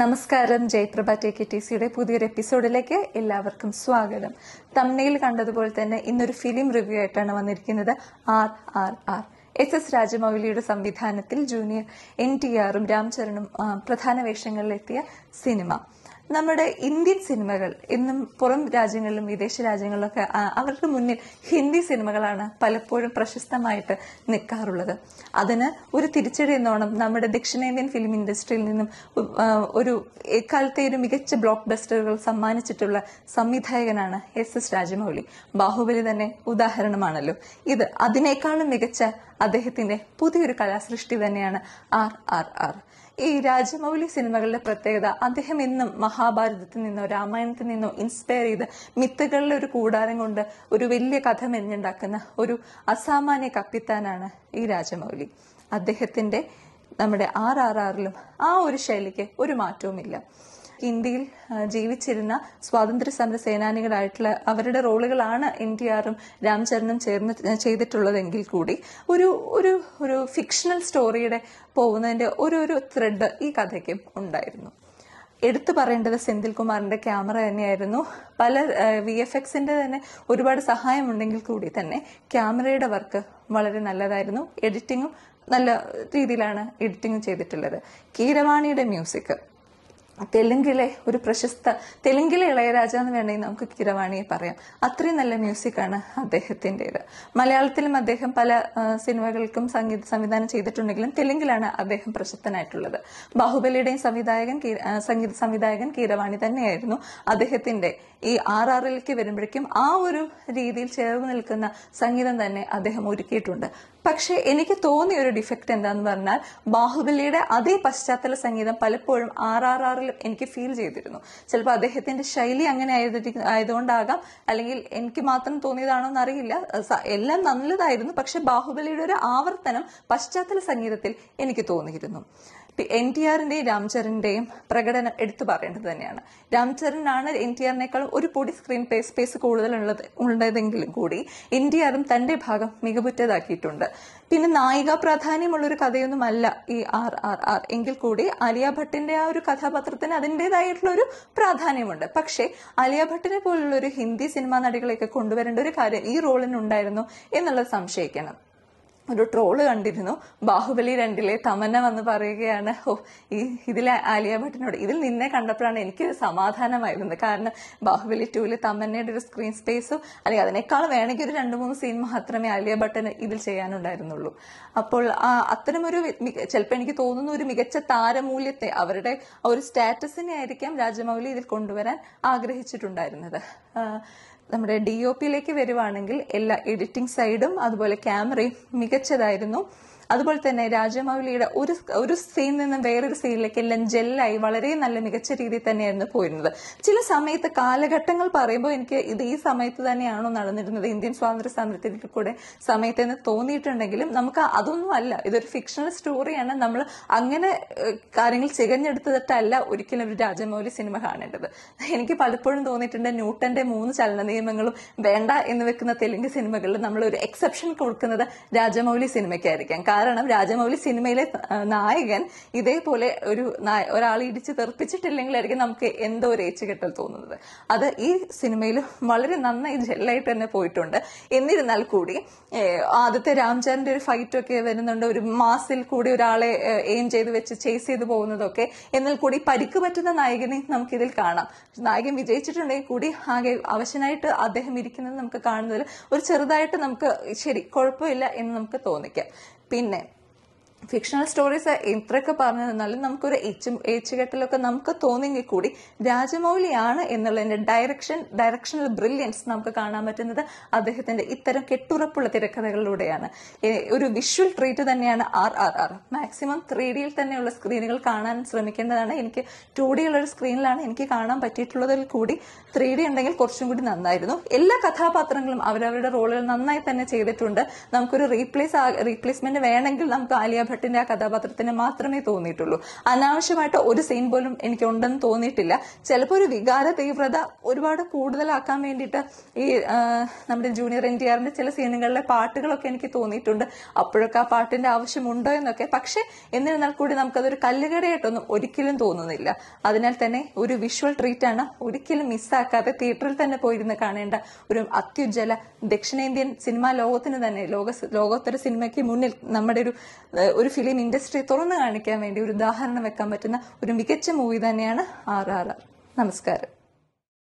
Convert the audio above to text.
നമസ്കാരം Jayaprabha K T സിയുടെ പുതിയൊരു എപ്പിസോഡിലേക്ക് എല്ലാവർക്കും സ്വാഗതം തമ്മയിൽ കണ്ടതുപോലെ തന്നെ ഇന്നൊരു ഫിലിം റിവ്യൂ ആയിട്ടാണ് വന്നിരിക്കുന്നത് R R R S S രാജമൗലിയുടെ സംവിധാനത്തിൽ ജൂനിയർ എൻ ടി ആറും രാംചരണും പ്രധാന വേഷങ്ങളിലെത്തിയ സിനിമ നമ്മുടെ ഇന്ത്യൻ സിനിമകൾ ഇന്നും പുറം രാജ്യങ്ങളിലും വിദേശ രാജ്യങ്ങളിലൊക്കെ അവർക്ക് മുന്നിൽ ഹിന്ദി സിനിമകളാണ് പലപ്പോഴും പ്രശസ്തമായിട്ട് നിൽക്കാറുള്ളത് അതിന് ഒരു തിരിച്ചടി എന്നോണം നമ്മുടെ ദക്ഷിണേന്ത്യൻ ഫിലിം ഇൻഡസ്ട്രിയിൽ നിന്നും ഒരു എക്കാലത്തെ ഒരു മികച്ച ബ്ലോക്ക് ബസ്റ്ററുകൾ സമ്മാനിച്ചിട്ടുള്ള സംവിധായകനാണ് എസ് എസ് രാജമൗളി ബാഹുബലി തന്നെ ഉദാഹരണമാണല്ലോ ഇത് അതിനേക്കാളും മികച്ച അദ്ദേഹത്തിന്റെ പുതിയൊരു കലാസൃഷ്ടി തന്നെയാണ് ആർ ആർ ആർ ഈ രാജമൗലി സിനിമകളുടെ പ്രത്യേകത അദ്ദേഹം എന്നും മഹാഭാരതത്തിൽ നിന്നോ രാമായണത്തിൽ നിന്നോ ഇൻസ്പയർ ചെയ്ത് മിത്തുകളിലെ ഒരു കൂടാരം കൊണ്ട് ഒരു വലിയ കഥ മെഞ്ഞുണ്ടാക്കുന്ന ഒരു അസാമാന്യ കപ്പിത്താനാണ് ഈ രാജമൗലി അദ്ദേഹത്തിന്റെ നമ്മുടെ ആർ ആർ ആറിലും ആ ഒരു ശൈലിക്ക് ഒരു മാറ്റവുമില്ല ഇന്ത്യയിൽ ജീവിച്ചിരുന്ന സ്വാതന്ത്ര്യ സമര സേനാനികളായിട്ടുള്ള അവരുടെ റോളുകളാണ് എൻ ടി ആറും രാംചരണും ചേർന്ന് ചെയ്തിട്ടുള്ളതെങ്കിൽ കൂടി ഒരു ഒരു ഒരു ഫിക്ഷണൽ സ്റ്റോറിയുടെ പോകുന്നതിന്റെ ഒരു ഒരു ത്രെഡ് ഈ കഥയ്ക്കും ഉണ്ടായിരുന്നു എടുത്തു പറയേണ്ടത് സെന്തിൽ കുമാറിന്റെ ക്യാമറ തന്നെയായിരുന്നു പല വി എഫ് എക്സിന്റെ തന്നെ ഒരുപാട് സഹായമുണ്ടെങ്കിൽ കൂടി തന്നെ ക്യാമറയുടെ വർക്ക് വളരെ നല്ലതായിരുന്നു എഡിറ്റിങ്ങും നല്ല രീതിയിലാണ് എഡിറ്റിംഗ് ചെയ്തിട്ടുള്ളത് കീരവാണിയുടെ മ്യൂസിക് തെലുങ്കിലെ ഒരു പ്രശസ്ത തെലുങ്കിലെ ഇളയരാജ എന്ന് വേണമെങ്കിൽ നമുക്ക് കിരവാണിയെ പറയാം അത്രയും നല്ല മ്യൂസിക്കാണ് അദ്ദേഹത്തിൻ്റെത് മലയാളത്തിലും അദ്ദേഹം പല സിനിമകൾക്കും സംഗീത സംവിധാനം ചെയ്തിട്ടുണ്ടെങ്കിലും തെലുങ്കിലാണ് അദ്ദേഹം പ്രശസ്തനായിട്ടുള്ളത് ബാഹുബലിയുടെയും സംവിധായകൻ സംഗീത സംവിധായകൻ കീരവാണി തന്നെയായിരുന്നു അദ്ദേഹത്തിൻ്റെ ഈ ആർ ആറിലേക്ക് വരുമ്പോഴേക്കും ആ ഒരു രീതിയിൽ ചേർന്ന് നിൽക്കുന്ന സംഗീതം തന്നെ അദ്ദേഹം ഒരുക്കിയിട്ടുണ്ട് പക്ഷേ എനിക്ക് തോന്നിയ ഒരു ഡിഫക്റ്റ് എന്താന്ന് പറഞ്ഞാൽ ബാഹുബലിയുടെ അതേ പശ്ചാത്തല സംഗീതം പലപ്പോഴും ആർ ആർ ആറിലും എനിക്ക് ഫീൽ ചെയ്തിരുന്നു ചിലപ്പോൾ അദ്ദേഹത്തിന്റെ ശൈലി അങ്ങനെ ആയതുകൊണ്ടാകാം അല്ലെങ്കിൽ എനിക്ക് മാത്രം തോന്നിയതാണോ എന്നറിയില്ല എല്ലാം നല്ലതായിരുന്നു പക്ഷെ ബാഹുബലിയുടെ ഒരു ആവർത്തനം പശ്ചാത്തല സംഗീതത്തിൽ എനിക്ക് തോന്നിയിരുന്നു എൻ ടി ആറിന്റെയും രാംചരണിന്റെയും പ്രകടനം എടുത്തു പറയേണ്ടത് തന്നെയാണ് രാംചരനാണ് എൻ ടി ആറിനേക്കാൾ ഒരു പൊടി സ്ക്രീൻ പ്ലേ സ്പേസ് ഉള്ളത് ഉള്ളതെങ്കിലും കൂടി എൻ ടി ആറും തന്റെ ഭാഗം മികവുറ്റതാക്കിയിട്ടുണ്ട് പിന്നെ നായിക പ്രാധാന്യമുള്ളൊരു കഥയൊന്നുമല്ല ഈ ആർ ആർ ആർ എങ്കിൽ കൂടി ആലിയ ഭട്ടിന്റെ ആ ഒരു കഥാപാത്രത്തിന് അതിൻ്റെതായിട്ടുള്ള ഒരു പ്രാധാന്യമുണ്ട് പക്ഷേ ആലിയ ഭട്ടിനെ പോലുള്ള ഒരു ഹിന്ദി സിനിമാ നടികളെയൊക്കെ കൊണ്ടുവരേണ്ട ഒരു കാര്യം ഈ റോളിനുണ്ടായിരുന്നു എന്നുള്ളത് സംശയിക്കണം ഒരു ട്രോള് കണ്ടിരുന്നു ബാഹുബലി രണ്ടിലെ തമന്ന വന്ന് പറയുകയാണ് ഓ ഈ ഇതിലെ ആലിയ ഭട്ടിനോട് ഇതിൽ നിന്നെ കണ്ടപ്പോഴാണ് എനിക്ക് സമാധാനമായിരുന്നത് കാരണം ബാഹുബലി ടൂവിൽ തമന്നയുടെ ഒരു സ്ക്രീൻ സ്പേസും അല്ലെങ്കിൽ അതിനേക്കാൾ വേണമെങ്കിൽ ഒരു രണ്ട് മൂന്ന് സീൻ മാത്രമേ ആലിയ ഭട്ടന് ഇതിൽ ചെയ്യാനുണ്ടായിരുന്നുള്ളൂ അപ്പോൾ ആ അത്തരമൊരു ചിലപ്പോൾ എനിക്ക് തോന്നുന്ന ഒരു മികച്ച താരമൂല്യത്തെ അവരുടെ ഒരു സ്റ്റാറ്റസിനെ ആയിരിക്കാം രാജമൗലി ഇതിൽ കൊണ്ടുവരാൻ ആഗ്രഹിച്ചിട്ടുണ്ടായിരുന്നത് നമ്മുടെ ഡി ഒ പിയിലേക്ക് വരുവാണെങ്കിൽ എല്ലാ എഡിറ്റിംഗ് സൈഡും അതുപോലെ ക്യാമറയും മികച്ചതായിരുന്നു അതുപോലെ തന്നെ രാജമൗലിയുടെ ഒരു ഒരു സീൻ നിന്നും വേറൊരു സീനിലേക്ക് എല്ലാം ജെല്ലായി വളരെ നല്ല മികച്ച രീതിയിൽ തന്നെയായിരുന്നു പോയിരുന്നത് ചില സമയത്ത് കാലഘട്ടങ്ങൾ പറയുമ്പോൾ എനിക്ക് ഇത് ഈ സമയത്ത് തന്നെയാണോ നടന്നിരുന്നത് ഇന്ത്യൻ സ്വാതന്ത്ര്യ സമരത്തിൽ കൂടെ സമയത്ത് എന്ന് തോന്നിയിട്ടുണ്ടെങ്കിലും നമുക്ക് അതൊന്നും അല്ല ഇതൊരു ഫിക്ഷണൽ സ്റ്റോറിയാണ് നമ്മൾ അങ്ങനെ കാര്യങ്ങൾ ചികഞ്ഞെടുത്തിട്ടല്ല ഒരിക്കലും ഒരു രാജമൗലി സിനിമ കാണേണ്ടത് എനിക്ക് പലപ്പോഴും തോന്നിയിട്ടുണ്ട് ന്യൂട്ടന്റെ മൂന്ന് ചലന നിയമങ്ങളും വേണ്ട എന്ന് വെക്കുന്ന തെലുങ്ക് സിനിമകളിൽ നമ്മൾ ഒരു എക്സെപ്ഷൻ കൊടുക്കുന്നത് രാജമൗലി സിനിമയ്ക്കായിരിക്കാം കാരണം രാജമൗലി സിനിമയിലെ നായകൻ ഇതേപോലെ ഒരു ഒരാൾ ഇടിച്ച് തെറിപ്പിച്ചിട്ടില്ലെങ്കിലായിരിക്കും നമുക്ക് എന്തോ ഒരു കെട്ടൽ തോന്നുന്നത് അത് ഈ സിനിമയിൽ വളരെ നന്നായി ജെല്ലായിട്ട് തന്നെ പോയിട്ടുണ്ട് എന്നിരുന്നാൽ കൂടി ആദ്യത്തെ രാംചന്ദ്രന്റെ ഒരു ഫൈറ്റ് ഒക്കെ വരുന്നുണ്ട് ഒരു മാസിൽ കൂടി ഒരാളെ എയിം ചെയ്ത് വെച്ച് ചേസ് ചെയ്ത് പോകുന്നതൊക്കെ എന്നാൽ കൂടി പരിക്ക് പറ്റുന്ന നായകനെ നമുക്കിതിൽ കാണാം നായകൻ വിജയിച്ചിട്ടുണ്ടെങ്കിൽ കൂടി ആകെ അവശനായിട്ട് അദ്ദേഹം ഇരിക്കുന്നത് നമുക്ക് കാണുന്നതിൽ ഒരു ചെറുതായിട്ട് നമുക്ക് ശരി കുഴപ്പമില്ല എന്ന് നമുക്ക് തോന്നിക്കാം പിന്നെ ഫിക്ഷണൽ സ്റ്റോറീസ് എത്രയൊക്കെ പറഞ്ഞു തന്നാലും നമുക്കൊരു എച്ചും ഏച്ചുകെട്ടലൊക്കെ നമുക്ക് തോന്നിയെങ്കിൽ കൂടി രാജമൗലിയാണ് എന്നുള്ളതിന്റെ ഡയറക്ഷൻ ഡയറക്ഷണൽ ബ്രില്യൻസ് നമുക്ക് കാണാൻ പറ്റുന്നത് അദ്ദേഹത്തിന്റെ ഇത്തരം കെട്ടുറപ്പുള്ള തിരക്കഥകളിലൂടെയാണ് ഒരു വിഷ്വൽ ട്രീറ്റ് തന്നെയാണ് R R R maximum three ഡിയിൽ തന്നെയുള്ള സ്ക്രീനുകൾ കാണാൻ ശ്രമിക്കേണ്ടതാണ് എനിക്ക് ടു ഡിയുള്ള ഒരു സ്ക്രീനിലാണ് എനിക്ക് കാണാൻ പറ്റിയിട്ടുള്ളതിൽ കൂടി ത്രീ ഡി ഉണ്ടെങ്കിൽ കുറച്ചും കൂടി നന്നായിരുന്നു എല്ലാ കഥാപാത്രങ്ങളും അവരവരുടെ റോളുകൾ നന്നായി തന്നെ ചെയ്തിട്ടുണ്ട് നമുക്കൊരു റീപ്ലേസ് റീപ്ലേസ്മെന്റ് വേണമെങ്കിൽ നമുക്ക് ആലിയ ഭട്ടിന്റെ ആ കഥാപാത്രത്തിന് മാത്രമേ തോന്നിയിട്ടുള്ളൂ അനാവശ്യമായിട്ട് ഒരു സീൻ പോലും എനിക്ക് ഉണ്ടെന്ന് തോന്നിയിട്ടില്ല ചിലപ്പോൾ ഒരു വികാര തീവ്രത ഒരുപാട് കൂടുതലാക്കാൻ വേണ്ടിയിട്ട് ഈ നമ്മുടെ ജൂനിയർ എൻ ടി ആറിന്റെ ചില സീനുകളിലെ പാട്ടുകളൊക്കെ എനിക്ക് തോന്നിയിട്ടുണ്ട് അപ്പോഴൊക്കെ ആ പാട്ടിന്റെ ആവശ്യമുണ്ടോ എന്നൊക്കെ പക്ഷെ എന്നിരുന്നാൽ കൂടി നമുക്കതൊരു കല്ലുകടയായിട്ടൊന്നും ഒരിക്കലും തോന്നുന്നില്ല അതിനാൽ തന്നെ ഒരു വിഷ്വൽ ട്രീറ്റ് ആണ് ഒരിക്കലും മിസ്സാക്കാതെ തിയേറ്ററിൽ തന്നെ പോയിരുന്ന് കാണേണ്ട ഒരു അത്യുജ്ജല ദക്ഷിണേന്ത്യൻ സിനിമാ ലോകത്തിന് തന്നെ ലോക ലോകോത്തര സിനിമയ്ക്ക് മുന്നിൽ നമ്മുടെ ഒരു ഒരു ഫിലിം ഇൻഡസ്ട്രി തുറന്നു കാണിക്കാൻ വേണ്ടി ഒരു ഉദാഹരണം വെക്കാൻ പറ്റുന്ന ഒരു മികച്ച മൂവി തന്നെയാണ് ആർ ആർ ആർ നമസ്കാരം